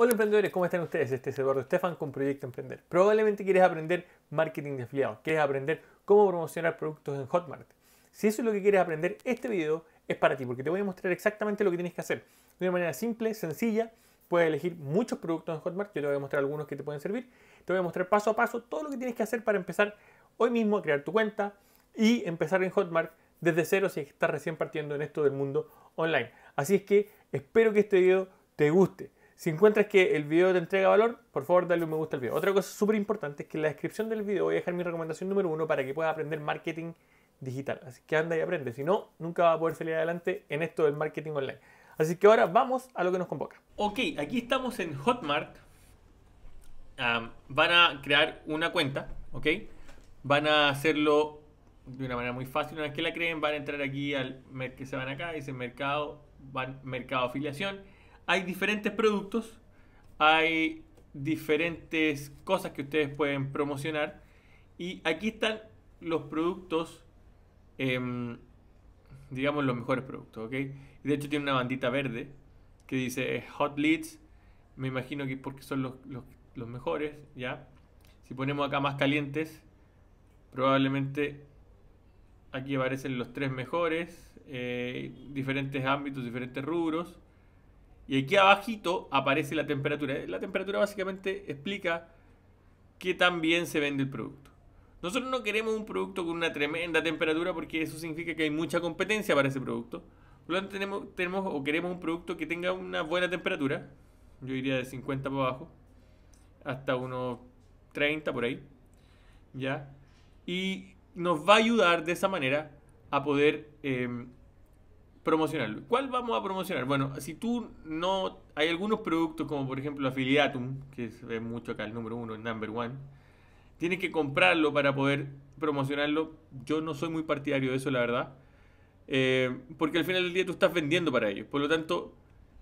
Hola emprendedores, ¿cómo están ustedes? Este es Eduardo Estefan con Proyecto Emprender. Probablemente quieres aprender marketing de afiliados, quieres aprender cómo promocionar productos en Hotmart. Si eso es lo que quieres aprender, este video es para ti porque te voy a mostrar exactamente lo que tienes que hacer. De una manera simple, sencilla, puedes elegir muchos productos en Hotmart, yo te voy a mostrar algunos que te pueden servir. Te voy a mostrar paso a paso todo lo que tienes que hacer para empezar hoy mismo a crear tu cuenta y empezar en Hotmart desde cero si estás recién partiendo en esto del mundo online. Así es que espero que este video te guste. Si encuentras que el video te entrega valor, por favor dale un me gusta al video. Otra cosa súper importante es que en la descripción del video voy a dejar mi recomendación número uno para que puedas aprender marketing digital. Así que anda y aprende, si no, nunca vas a poder salir adelante en esto del marketing online. Así que ahora vamos a lo que nos convoca. Ok, aquí estamos en Hotmart. van a crear una cuenta, ¿ok? Van a hacerlo de una manera muy fácil. Una vez que la creen, van a entrar aquí al que se van acá, dice mercado, mercado afiliación hay diferentes productos, hay diferentes cosas que ustedes pueden promocionar y aquí están los productos, em, digamos los mejores productos, ¿ok? De hecho tiene una bandita verde que dice Hot Leads, me imagino que porque son los, mejores, ¿ya? Si ponemos acá más calientes, probablemente aquí aparecen los tres mejores, eh, diferentes ámbitos, diferentes rubros. Y aquí abajito aparece la temperatura. Eh, la temperatura básicamente explica qué tan bien se vende el producto. Nosotros no queremos un producto con una tremenda temperatura porque eso significa que hay mucha competencia para ese producto. Por lo tenemos, o queremos un producto que tenga una buena temperatura. Yo diría de 50 para abajo. Hasta unos 30 por ahí. ¿Ya? Y nos va a ayudar de esa manera a poder em, promocionarlo. ¿Cuál vamos a promocionar? Bueno, si tú no... Hay algunos productos como por ejemplo Affiliatum, que se ve mucho acá el número uno, el number one. Tienes que comprarlo para poder promocionarlo. Yo no soy muy partidario de eso, la verdad. Eh, porque al final del día tú estás vendiendo para ellos. Por lo tanto,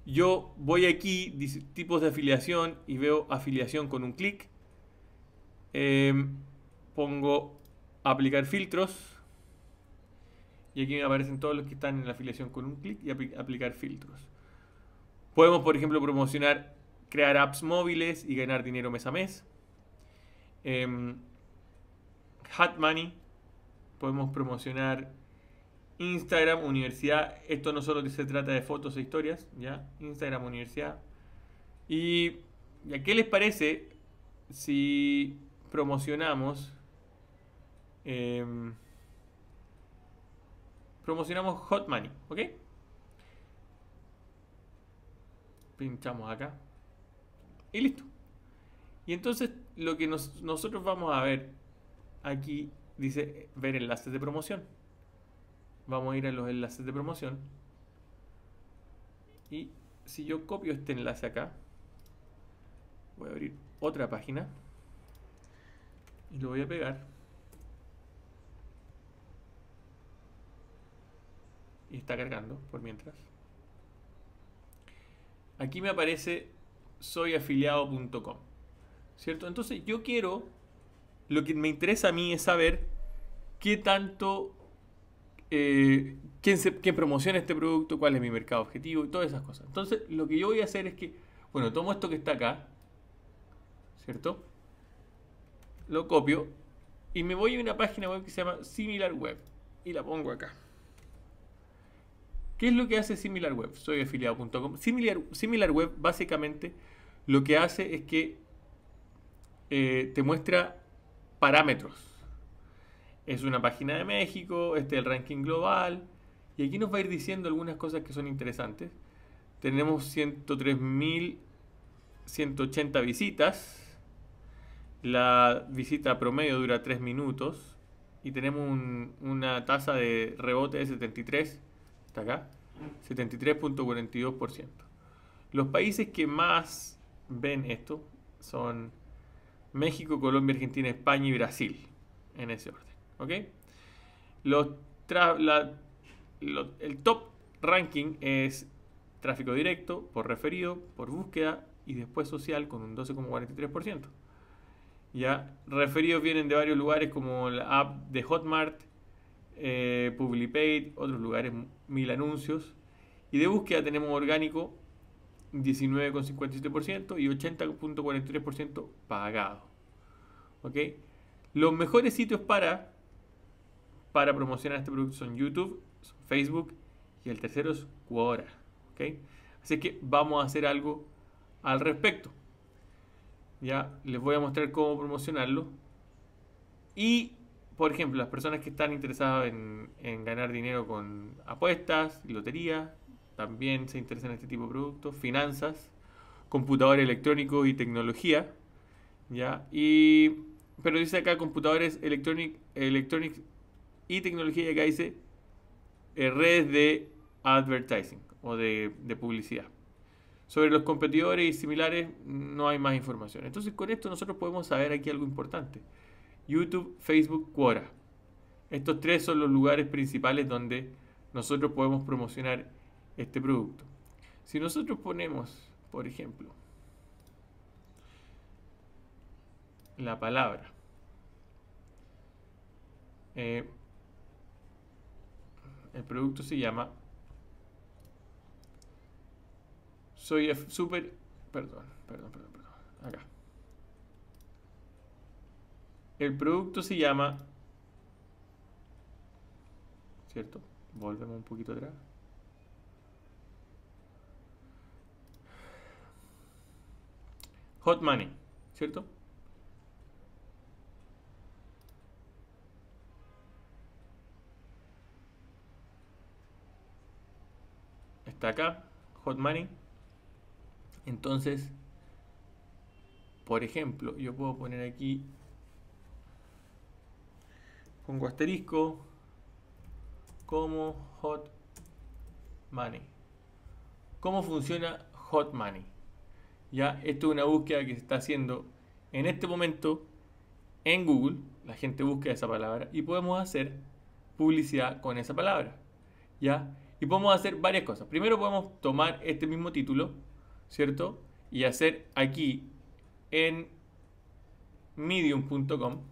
yo voy aquí, tipos de afiliación, y veo afiliación con un clic. Eh, pongo aplicar filtros y aquí me aparecen todos los que están en la afiliación con un clic y aplicar filtros. Podemos, por ejemplo, promocionar, crear apps móviles y ganar dinero mes a mes. Eh, Money, podemos promocionar Instagram, universidad. Esto no solo se trata de fotos e historias, ¿ya? Instagram, universidad. ¿Y, qué les parece si promocionamos? Em, promocionamos Hot Money, ¿ok? Pinchamos acá. Y listo. Y entonces lo que nosotros vamos a ver aquí dice ver enlaces de promoción. Vamos a ir a los enlaces de promoción. Y si yo copio este enlace acá, voy a abrir otra página y lo voy a pegar. y está cargando por mientras. Aquí me aparece soyafiliado.com, ¿cierto? Entonces yo quiero, lo que me interesa a mí es saber qué tanto, eh, quién, promociona este producto, cuál es mi mercado objetivo y todas esas cosas. Entonces lo que yo voy a hacer es que, bueno, tomo esto que está acá, ¿cierto? Lo copio y me voy a una página web que se llama similar web y la pongo acá. ¿Qué es lo que hace SimilarWeb? Soy afiliado.com. Similar, SimilarWeb básicamente lo que hace es que eh, te muestra parámetros. Es una página de México, este es el ranking global. Y aquí nos va a ir diciendo algunas cosas que son interesantes. Tenemos 103.180 visitas. La visita promedio dura 3 minutos. Y tenemos una tasa de rebote de 73 acá, 73.42%. Los países que más ven esto son México, Colombia, Argentina, España y Brasil, en ese orden. ¿Ok? el top ranking es tráfico directo, por referido, por búsqueda y después social con un 12,43%. Ya referidos vienen de varios lugares como la app de Hotmart, eh, otros lugares, mil anuncios. Y de búsqueda tenemos orgánico 19,57% y 80,43% pagado. ¿Ok? Los mejores sitios para, para promocionar este producto son YouTube, Facebook y el tercero es Quora. ¿Ok? Así que vamos a hacer algo al respecto. Ya les voy a mostrar cómo promocionarlo. Y por ejemplo, las personas que están interesadas en, ganar dinero con apuestas, lotería, también se interesan en este tipo de productos, finanzas, computador electrónico y tecnología. ¿ya? Y, pero dice acá computadores electrónicos y tecnología, y acá dice eh, redes de advertising o de, de publicidad. Sobre los competidores y similares no hay más información. Entonces con esto nosotros podemos saber aquí algo importante. YouTube, Facebook, Quora. Estos tres son los lugares principales donde nosotros podemos promocionar este producto. Si nosotros ponemos, por ejemplo, la palabra eh, el producto se llama soy super perdón perdón perdón perdón acá el producto se llama... ¿Cierto? Volvemos un poquito atrás. Hot Money, ¿cierto? Está acá, Hot Money. Entonces, por ejemplo, yo puedo poner aquí con asterisco, como hot money. ¿Cómo funciona hot money? Ya, esto es una búsqueda que se está haciendo en este momento en Google. La gente busca esa palabra y podemos hacer publicidad con esa palabra. ¿Ya? Y podemos hacer varias cosas. Primero podemos tomar este mismo título, ¿cierto? Y hacer aquí en medium.com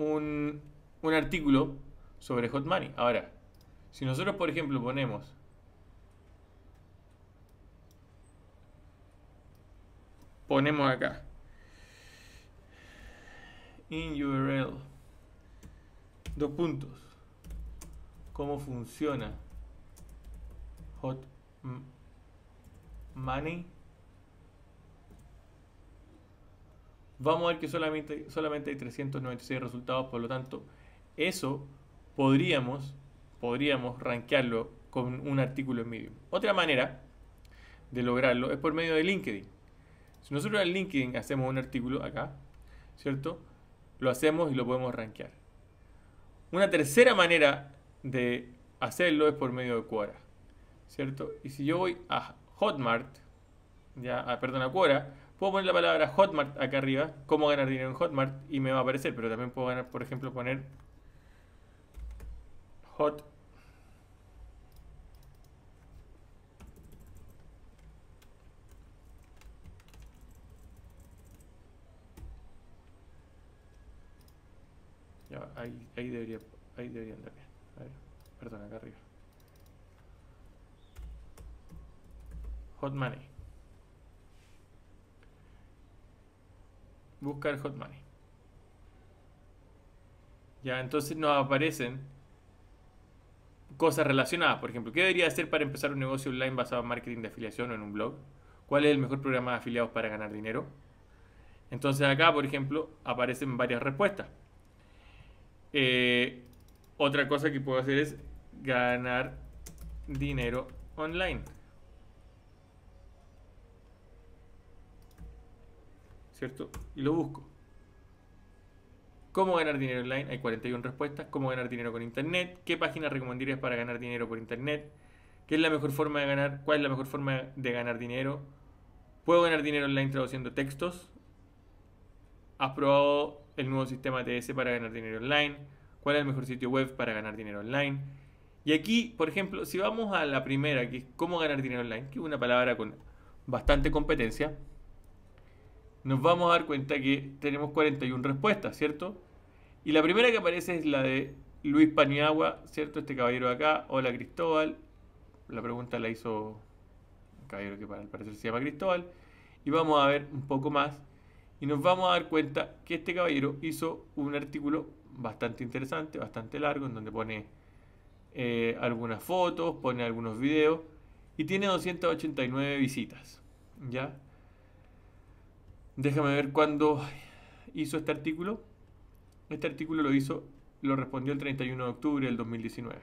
un, un artículo sobre hot money. Ahora, si nosotros, por ejemplo, ponemos ponemos acá in URL dos puntos cómo funciona hot money vamos a ver que solamente, solamente hay 396 resultados, por lo tanto, eso podríamos, podríamos rankearlo con un artículo en Medium. Otra manera de lograrlo es por medio de LinkedIn. Si nosotros en LinkedIn hacemos un artículo acá, ¿cierto? Lo hacemos y lo podemos rankear. Una tercera manera de hacerlo es por medio de Quora, ¿cierto? Y si yo voy a Hotmart, ya, ah, perdón, a Quora, Puedo poner la palabra Hotmart acá arriba, cómo ganar dinero en Hotmart, y me va a aparecer, pero también puedo ganar, por ejemplo, poner Hot Ya, ahí, ahí, debería, ahí debería andar bien. A ver, perdón, acá arriba. Hotmoney buscar Hot Money. Ya, entonces nos aparecen cosas relacionadas. Por ejemplo, ¿qué debería hacer para empezar un negocio online basado en marketing de afiliación o en un blog? ¿Cuál es el mejor programa de afiliados para ganar dinero? Entonces acá, por ejemplo, aparecen varias respuestas. Eh, otra cosa que puedo hacer es ganar dinero online. ¿cierto? Y lo busco. ¿Cómo ganar dinero online? Hay 41 respuestas. ¿Cómo ganar dinero con Internet? ¿Qué páginas recomendarías para ganar dinero por Internet? ¿Qué es la mejor forma de ganar? ¿Cuál es la mejor forma de ganar dinero? ¿Puedo ganar dinero online traduciendo textos? ¿Has probado el nuevo sistema TS para ganar dinero online? ¿Cuál es el mejor sitio web para ganar dinero online? Y aquí, por ejemplo, si vamos a la primera, que es cómo ganar dinero online, que es una palabra con bastante competencia, nos vamos a dar cuenta que tenemos 41 respuestas, ¿cierto? Y la primera que aparece es la de Luis Paniagua, ¿cierto? Este caballero de acá, hola Cristóbal. La pregunta la hizo un caballero que al parecer se llama Cristóbal. Y vamos a ver un poco más. Y nos vamos a dar cuenta que este caballero hizo un artículo bastante interesante, bastante largo, en donde pone eh, algunas fotos, pone algunos videos y tiene 289 visitas. ¿Ya? Déjame ver cuándo hizo este artículo. Este artículo lo hizo, lo respondió el 31 de octubre del 2019.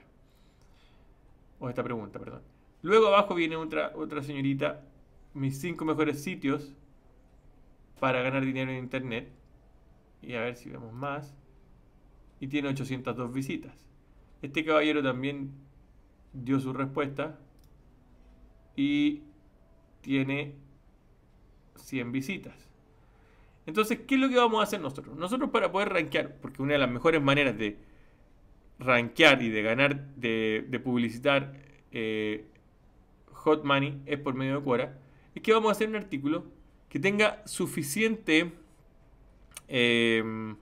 O esta pregunta, perdón. Luego abajo viene otra, otra señorita, mis cinco mejores sitios para ganar dinero en internet. Y a ver si vemos más. Y tiene 802 visitas. Este caballero también dio su respuesta y tiene 100 visitas. Entonces, ¿qué es lo que vamos a hacer nosotros? Nosotros para poder rankear, porque una de las mejores maneras de rankear y de ganar, de, publicitar eh, hot money es por medio de Quora, es que vamos a hacer un artículo que tenga suficiente eh,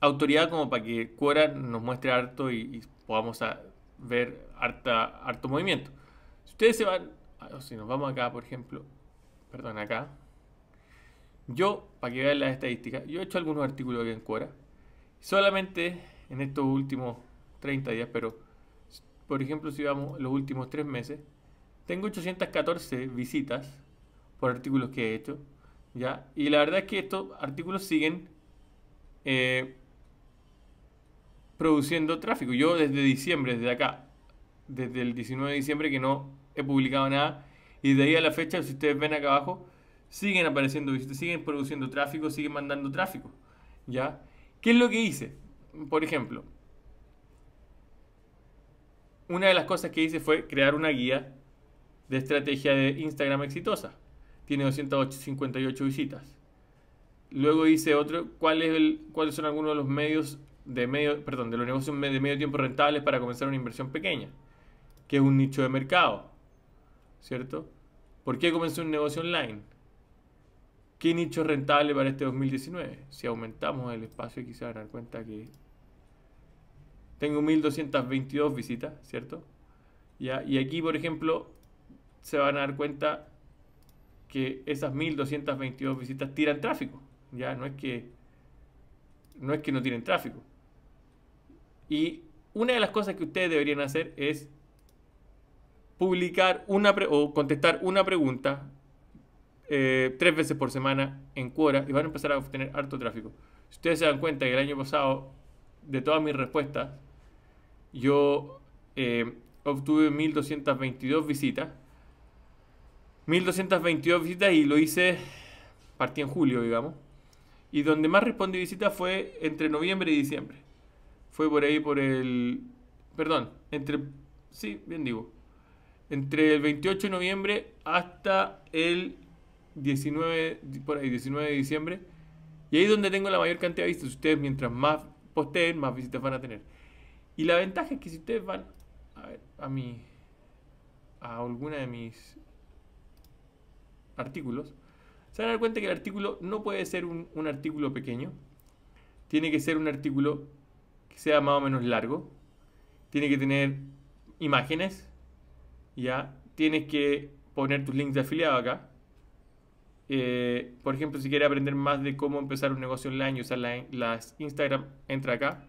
autoridad como para que Quora nos muestre harto y, podamos ver harta, harto movimiento. Si ustedes se van, ah, si nos vamos acá, por ejemplo, perdón, acá, yo, para que vean las estadísticas, yo he hecho algunos artículos aquí en Quora. Solamente en estos últimos 30 días, pero por ejemplo, si vamos los últimos 3 meses, tengo 814 visitas por artículos que he hecho. ¿ya? Y la verdad es que estos artículos siguen eh, produciendo tráfico. Yo desde diciembre, desde acá, desde el 19 de diciembre que no he publicado nada. Y de ahí a la fecha, si ustedes ven acá abajo, siguen apareciendo visitas, siguen produciendo tráfico, siguen mandando tráfico. ¿Ya? ¿Qué es lo que hice? Por ejemplo, una de las cosas que hice fue crear una guía de estrategia de Instagram exitosa. Tiene 258 visitas. Luego hice otro, ¿cuál es el, cuáles son algunos de los medios de medio, perdón, de los negocios de medio tiempo rentables para comenzar una inversión pequeña, que es un nicho de mercado, ¿cierto? ¿Por qué comenzó un negocio online? ¿Qué nicho es rentable para este 2019? Si aumentamos el espacio, quizás dar cuenta que tengo 1222 visitas, ¿cierto? ¿Ya? Y aquí, por ejemplo, se van a dar cuenta que esas 1222 visitas tiran tráfico. Ya no es que no es que no tienen tráfico. Y una de las cosas que ustedes deberían hacer es publicar una o contestar una pregunta eh, tres veces por semana en cuora y van a empezar a obtener harto tráfico. Si ustedes se dan cuenta que el año pasado, de todas mis respuestas, yo eh, obtuve 1222 visitas. 1222 visitas y lo hice, partí en julio, digamos. Y donde más respondí visitas fue entre noviembre y diciembre. Fue por ahí por el... Perdón, entre... Sí, bien digo. Entre el 28 de noviembre hasta el 19, por ahí, 19 de diciembre. Y ahí es donde tengo la mayor cantidad de visitas. Ustedes mientras más posteen, más visitas van a tener. Y la ventaja es que si ustedes van a, ver, a mi a alguna de mis artículos, se van a dar cuenta que el artículo no puede ser un, un artículo pequeño. Tiene que ser un artículo que sea más o menos largo. Tiene que tener imágenes. Ya. Tienes que poner tus links de afiliado acá. Eh, por ejemplo, si quiere aprender más de cómo empezar un negocio online y usar las Instagram, entra acá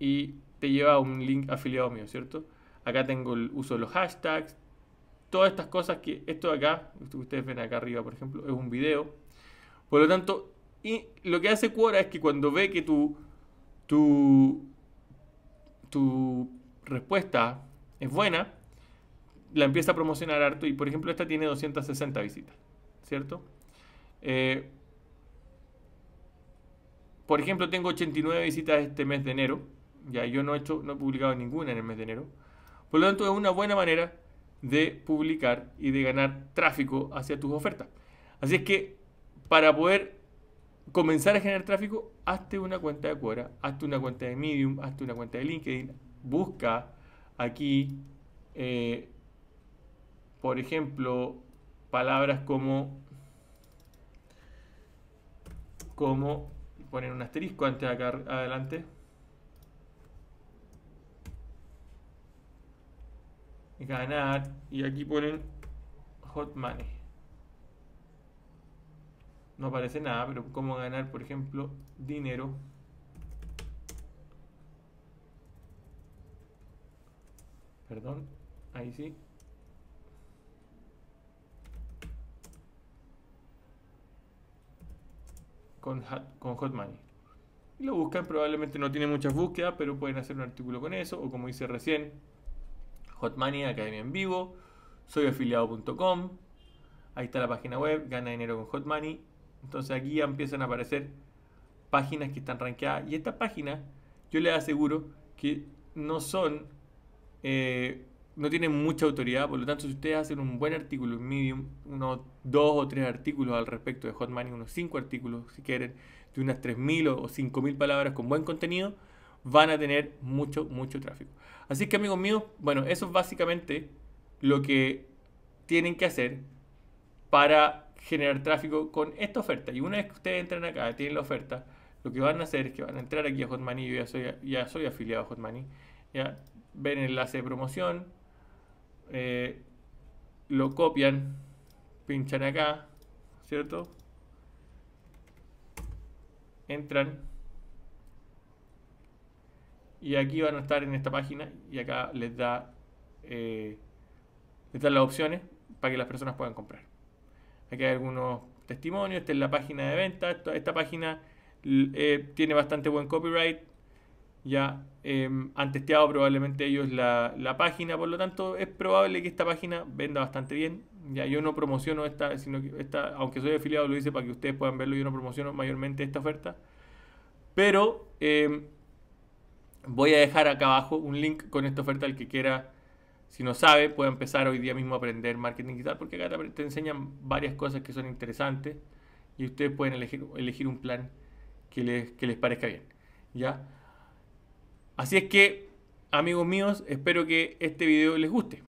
y te lleva a un link afiliado mío, ¿cierto? Acá tengo el uso de los hashtags, todas estas cosas que esto de acá, esto que ustedes ven acá arriba, por ejemplo, es un video. Por lo tanto, y lo que hace Quora es que cuando ve que tu, tu respuesta es buena, la empieza a promocionar harto y por ejemplo esta tiene 260 visitas, ¿cierto? Eh, por ejemplo, tengo 89 visitas este mes de enero. Ya yo no he hecho, no he publicado ninguna en el mes de enero. Por lo tanto, es una buena manera de publicar y de ganar tráfico hacia tus ofertas. Así es que para poder comenzar a generar tráfico, hazte una cuenta de Quora, hazte una cuenta de Medium, hazte una cuenta de LinkedIn, busca aquí eh, por ejemplo, palabras como, como, un asterisco antes de acá adelante. Ganar, y aquí ponen hot money. No aparece nada, pero como ganar, por ejemplo, dinero. Perdón, ahí sí. con, con Hotmoney. Y lo buscan, probablemente no tiene muchas búsquedas, pero pueden hacer un artículo con eso, o como hice recién, Hotmoney Academia en vivo, soyafiliado.com, ahí está la página web, gana dinero con Hot Money Entonces aquí empiezan a aparecer páginas que están rankeadas y esta página yo les aseguro que no son eh, no tienen mucha autoridad, por lo tanto, si ustedes hacen un buen artículo en Medium, unos dos o tres artículos al respecto de Hotman unos cinco artículos, si quieren, de unas 3.000 o 5.000 palabras con buen contenido, van a tener mucho, mucho tráfico. Así que, amigos míos, bueno, eso es básicamente lo que tienen que hacer para generar tráfico con esta oferta. Y una vez que ustedes entran acá, tienen la oferta, lo que van a hacer es que van a entrar aquí a Hotmoney, yo ya soy, ya soy afiliado a Hotmoney, ya ven el enlace de promoción, eh, lo copian, pinchan acá, ¿cierto? Entran. Y aquí van a estar en esta página y acá les da, eh, les las opciones para que las personas puedan comprar. Aquí hay algunos testimonios, esta es la página de venta, esta, página eh, tiene bastante buen copyright, ya em, han testeado probablemente ellos la, página, por lo tanto es probable que esta página venda bastante bien. Ya yo no promociono esta, sino esta, aunque soy afiliado, lo hice para que ustedes puedan verlo, yo no promociono mayormente esta oferta. Pero em, voy a dejar acá abajo un link con esta oferta al que quiera, si no sabe, puede empezar hoy día mismo a aprender marketing digital, porque acá te, enseñan varias cosas que son interesantes y ustedes pueden elegir, elegir un plan que les, que les parezca bien. ¿Ya? Así es que, amigos míos, espero que este video les guste.